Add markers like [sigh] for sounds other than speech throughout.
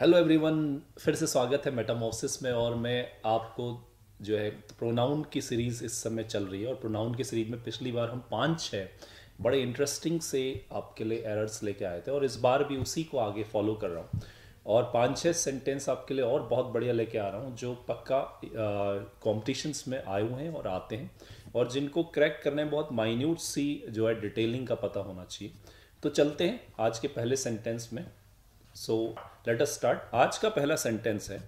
hello everyone फिर से स्वागत है मेटामोसिस में और मैं आपको जो है प्रोनाउन की सीरीज़ इस समय चल रही है और प्रोनाउन की सीरीज़ में पिछली बार हम पाँच छः बड़े इंटरेस्टिंग से आपके लिए एरर्स लेके आए थे और इस बार भी उसी को आगे फॉलो कर रहा हूँ और पाँच छः सेंटेंस आपके लिए और बहुत बढ़िया लेके आ रहा हूँ जो पक्का कॉम्पिटिशन्स में आए हुए हैं और आते हैं और जिनको क्रैक करने में बहुत माइन्यूट सी जो है डिटेलिंग का पता होना चाहिए तो चलते हैं आज के पहले सेंटेंस में सो लेट अस स्टार्ट आज का पहला सेंटेंस है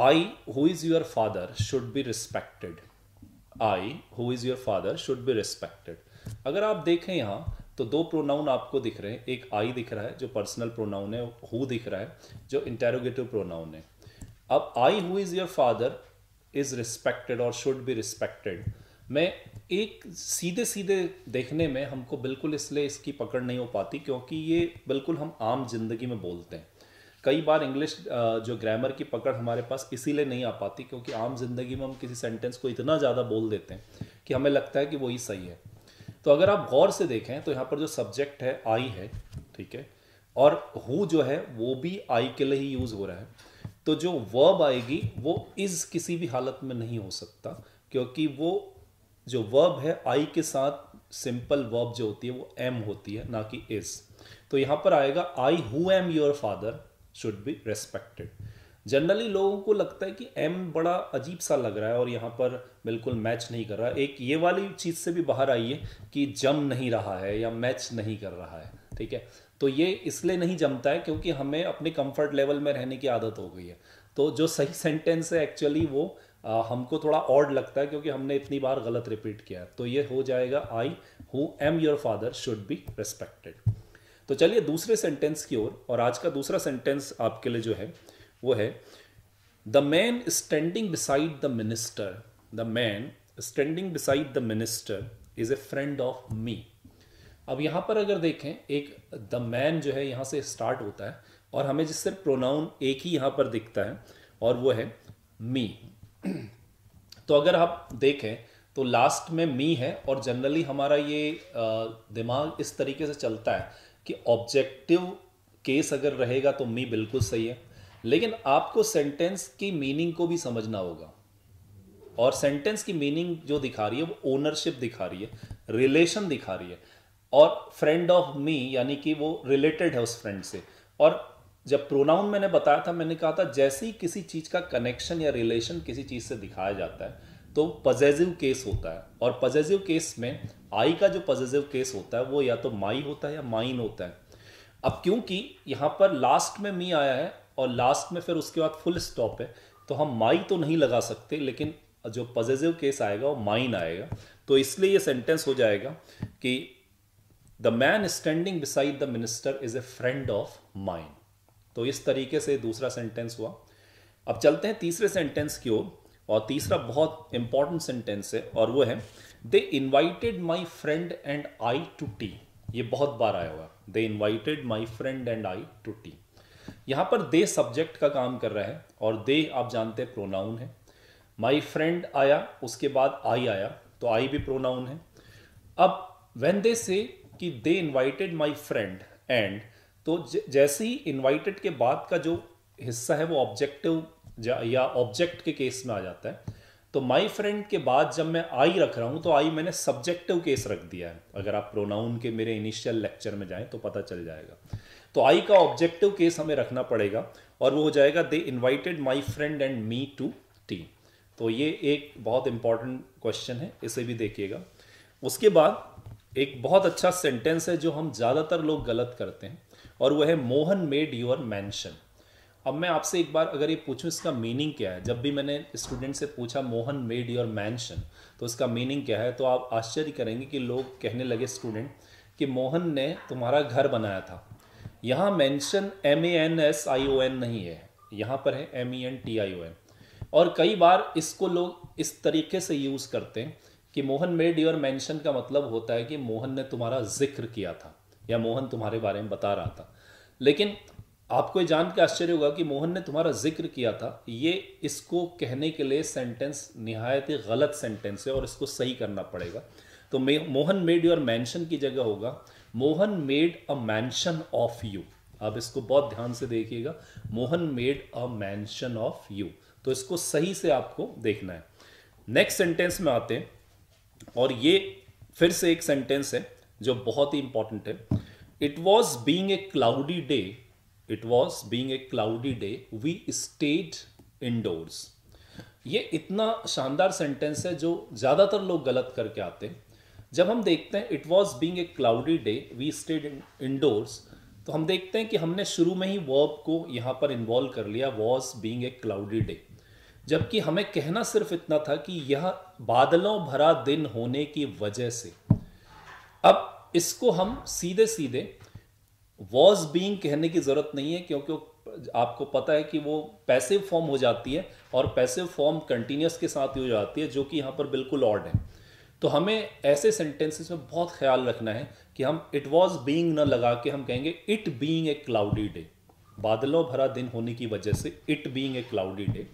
I who is your father should be respected I who is your father should be respected अगर आप देखें यहां तो दो प्रोनाउन आपको दिख रहे हैं एक आई दिख रहा है जो पर्सनल प्रोनाउन है हु दिख रहा है जो इंटेरोगेटिव प्रोनाउन है अब I who is your father is respected और शुड बी रिस्पेक्टेड मैं एक सीधे सीधे देखने में हमको बिल्कुल इसलिए इसकी पकड़ नहीं हो पाती क्योंकि ये बिल्कुल हम आम जिंदगी में बोलते हैं कई बार इंग्लिश जो ग्रामर की पकड़ हमारे पास इसीलिए नहीं आ पाती क्योंकि आम जिंदगी में हम किसी सेंटेंस को इतना ज़्यादा बोल देते हैं कि हमें लगता है कि वही सही है तो अगर आप गौर से देखें तो यहाँ पर जो सब्जेक्ट है आई है ठीक है और हु जो है वो भी आई के लिए ही यूज़ हो रहा है तो जो वर्ब आएगी वो इज़ किसी भी हालत में नहीं हो सकता क्योंकि वो जो वर्ब है आई के साथ सिंपल वर्ब जो होती है वो एम होती है ना कि इज तो यहाँ पर आएगा I who am your father should be respected generally लोगों को लगता है कि एम बड़ा अजीब सा लग रहा है और यहाँ पर बिल्कुल मैच नहीं कर रहा एक ये वाली चीज़ से भी बाहर आई है कि जम नहीं रहा है या मैच नहीं कर रहा है ठीक है तो ये इसलिए नहीं जमता है क्योंकि हमें अपने कंफर्ट लेवल में रहने की आदत हो गई है तो जो सही सेंटेंस [laughs] है एक्चुअली वो हमको थोड़ा ऑड लगता है क्योंकि हमने इतनी बार गलत रिपीट किया है तो ये हो जाएगा I who am your father should be respected तो चलिए दूसरे सेंटेंस की ओर और, और आज का दूसरा सेंटेंस आपके लिए जो है वो है the man standing beside the minister the man standing beside the minister is a friend of me अब यहाँ पर अगर देखें एक द मैन जो है यहाँ से स्टार्ट होता है और हमें जिससे प्रोनाउन एक ही यहाँ पर दिखता है और वो है मी तो अगर आप देखें तो लास्ट में मी है और जनरली हमारा ये दिमाग इस तरीके से चलता है कि ऑब्जेक्टिव केस अगर रहेगा तो मी बिल्कुल सही है लेकिन आपको सेंटेंस की मीनिंग को भी समझना होगा और सेंटेंस की मीनिंग जो दिखा रही है वो ओनरशिप दिखा रही है रिलेशन दिखा रही है और फ्रेंड ऑफ मी यानी कि वो रिलेटेड है उस फ्रेंड से और जब प्रोनाउन मैंने बताया था मैंने कहा था जैसे ही किसी चीज़ का कनेक्शन या रिलेशन किसी चीज़ से दिखाया जाता है तो पजेजिव केस होता है और पजेजिव केस में आई का जो पजेजिव केस होता है वो या तो माई होता है या माइन होता है अब क्योंकि यहाँ पर लास्ट में मी आया है और लास्ट में फिर उसके बाद फुल स्टॉप है तो हम माई तो नहीं लगा सकते लेकिन जो पजेजिव केस आएगा वो माइन आएगा तो इसलिए ये सेंटेंस हो जाएगा कि the man standing beside the minister is a friend of mine तो इस तरीके से दूसरा सेंटेंस हुआ अब चलते हैं तीसरे सेंटेंस की ओर और तीसरा बहुत इंपॉर्टेंट सेंटेंस है और वो है they invited my friend and I to tea ये बहुत बार आया हुआ they invited my friend and I to tea यहाँ पर दे सब्जेक्ट का काम कर रहा है और दे आप जानते हैं प्रोनाउन है माई फ्रेंड आया उसके बाद आई आया तो आई भी प्रोनाउन है अब वेन दे से कि they invited my friend and तो जैसे ही इन्वाइटेड के बाद का जो हिस्सा है वो ऑब्जेक्टिव या ऑब्जेक्ट के केस में आ जाता है तो माई फ्रेंड के बाद जब मैं आई रख रहा हूँ तो आई मैंने सब्जेक्टिव केस रख दिया है अगर आप प्रोनाउन के मेरे इनिशियल लेक्चर में जाएं तो पता चल जाएगा तो आई का ऑब्जेक्टिव केस हमें रखना पड़ेगा और वो हो जाएगा they invited my friend and me to tea तो ये एक बहुत इंपॉर्टेंट क्वेश्चन है इसे भी देखिएगा उसके बाद एक बहुत अच्छा सेंटेंस है जो हम ज़्यादातर लोग गलत करते हैं और वो है मोहन मेड योर मैंशन अब मैं आपसे एक बार अगर ये पूछूं इसका मीनिंग क्या है जब भी मैंने स्टूडेंट से पूछा मोहन मेड योर मैंशन तो इसका मीनिंग क्या है तो आप आश्चर्य करेंगे कि लोग कहने लगे स्टूडेंट कि मोहन ने तुम्हारा घर बनाया था यहाँ mansion M A N S I O N नहीं है यहाँ पर है M E N T I O N और कई बार इसको लोग इस तरीके से यूज़ करते हैं कि मोहन मेड योर मैंशन का मतलब होता है कि मोहन ने तुम्हारा जिक्र किया था या मोहन तुम्हारे बारे में बता रहा था लेकिन आपको ये जान के आश्चर्य होगा कि मोहन ने तुम्हारा जिक्र किया था ये इसको कहने के लिए सेंटेंस नहायत गलत सेंटेंस है और इसको सही करना पड़ेगा तो मोहन मेड योर मैंशन की जगह होगा Mohan made a mansion of you आप इसको बहुत ध्यान से देखिएगा Mohan made a mansion of you तो इसको सही से आपको देखना है नेक्स्ट सेंटेंस में आते हैं और ये फिर से एक सेंटेंस है जो बहुत ही इंपॉर्टेंट है it was being a cloudy day it was being a cloudy day we stayed indoors ये इतना शानदार सेंटेंस है जो ज़्यादातर लोग गलत करके आते हैं जब हम देखते हैं it was being a cloudy day we stayed indoors तो हम देखते हैं कि हमने शुरू में ही वर्ब को यहाँ पर इन्वॉल्व कर लिया was being a cloudy day जबकि हमें कहना सिर्फ इतना था कि यह बादलों भरा दिन होने की वजह से अब इसको हम सीधे सीधे वॉज बींग कहने की जरूरत नहीं है क्योंकि आपको पता है कि वो पैसिव फॉर्म हो जाती है और पैसिव फॉर्म कंटिन्यूस के साथ ही हो जाती है जो कि यहाँ पर बिल्कुल ऑड है तो हमें ऐसे सेंटेंसेस में बहुत ख्याल रखना है कि हम इट वॉज बींग न लगा के हम कहेंगे it being a cloudy day बादलों भरा दिन होने की वजह से it being a cloudy day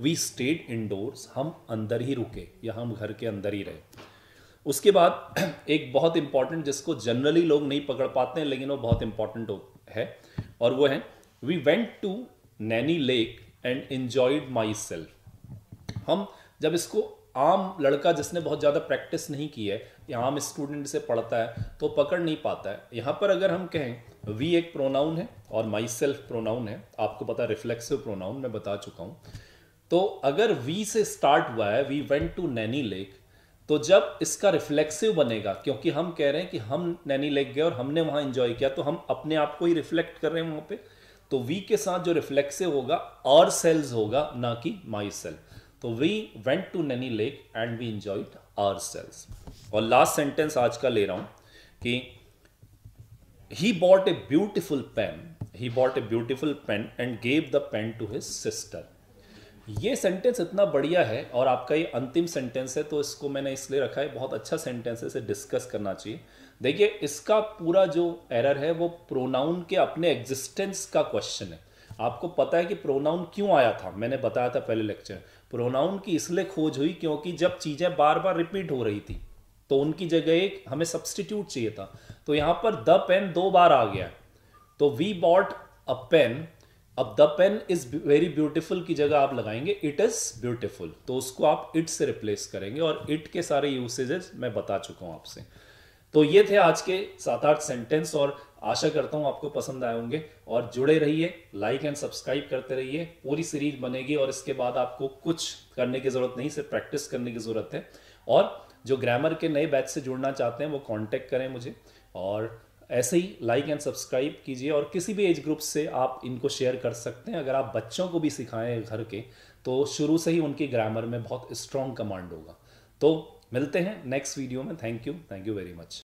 we stayed indoors हम अंदर ही रुके या हम घर के अंदर ही रहे उसके बाद [clears throat] एक बहुत इंपॉर्टेंट जिसको जनरली लोग नहीं पकड़ पाते हैं लेकिन वो बहुत इंपॉर्टेंट है और वो है we went to Naini Lake and enjoyed myself हम जब इसको आम लड़का जिसने बहुत ज़्यादा प्रैक्टिस नहीं की है या आम स्टूडेंट से पढ़ता है तो पकड़ नहीं पाता है यहाँ पर अगर हम कहें वी एक प्रोनाउन है और माई सेल्फ प्रोनाउन है आपको पता है रिफ्लेक्सिव प्रोनाउन मैं बता चुका हूँ तो अगर वी से स्टार्ट हुआ है we went to Naini Lake तो जब इसका रिफ्लेक्सिव बनेगा क्योंकि हम कह रहे हैं कि हम नैनी लेक गए और हमने वहां इंजॉय किया तो हम अपने आप को ही रिफ्लेक्ट कर रहे हैं वहां पे तो वी के साथ जो रिफ्लेक्सिव होगा और सेल्स होगा ना कि माई सेल तो we went to Naini Lake and we enjoyed ourselves और लास्ट सेंटेंस आज का ले रहा हूं कि he bought a beautiful pen he bought a beautiful pen and gave the pen to his sister ये सेंटेंस इतना बढ़िया है और आपका ये अंतिम सेंटेंस है तो इसको मैंने इसलिए रखा है बहुत अच्छा सेंटेंस है इसे डिस्कस करना चाहिए देखिए इसका पूरा जो एरर है वो प्रोनाउन के अपने एग्जिस्टेंस का क्वेश्चन है आपको पता है कि प्रोनाउन क्यों आया था मैंने बताया था पहले लेक्चर प्रोनाउन की इसलिए खोज हुई क्योंकि जब चीज़ें बार बार रिपीट हो रही थी तो उनकी जगह एक हमें सब्सटीट्यूट चाहिए था तो यहां पर द पेन दो बार आ गया तो वी बॉट अ पेन अब the pen is very beautiful की जगह आप लगाएंगे इट इज ब्यूटिफुल तो उसको आप इट से रिप्लेस करेंगे और इट के सारे यूसेजेस मैं बता चुका हूं आपसे तो ये थे आज के सात आठ सेंटेंस और आशा करता हूं आपको पसंद आए होंगे और जुड़े रहिए लाइक एंड सब्सक्राइब करते रहिए पूरी सीरीज बनेगी और इसके बाद आपको कुछ करने की ज़रूरत नहीं सिर्फ प्रैक्टिस करने की ज़रूरत है और जो ग्रामर के नए बैच से जुड़ना चाहते हैं वो कॉन्टेक्ट करें मुझे और ऐसे ही लाइक एंड सब्सक्राइब कीजिए और किसी भी एज ग्रुप से आप इनको शेयर कर सकते हैं अगर आप बच्चों को भी सिखाएं घर के तो शुरू से ही उनकी ग्रामर में बहुत स्ट्रॉन्ग कमांड होगा तो मिलते हैं नेक्स्ट वीडियो में thank you thank you very much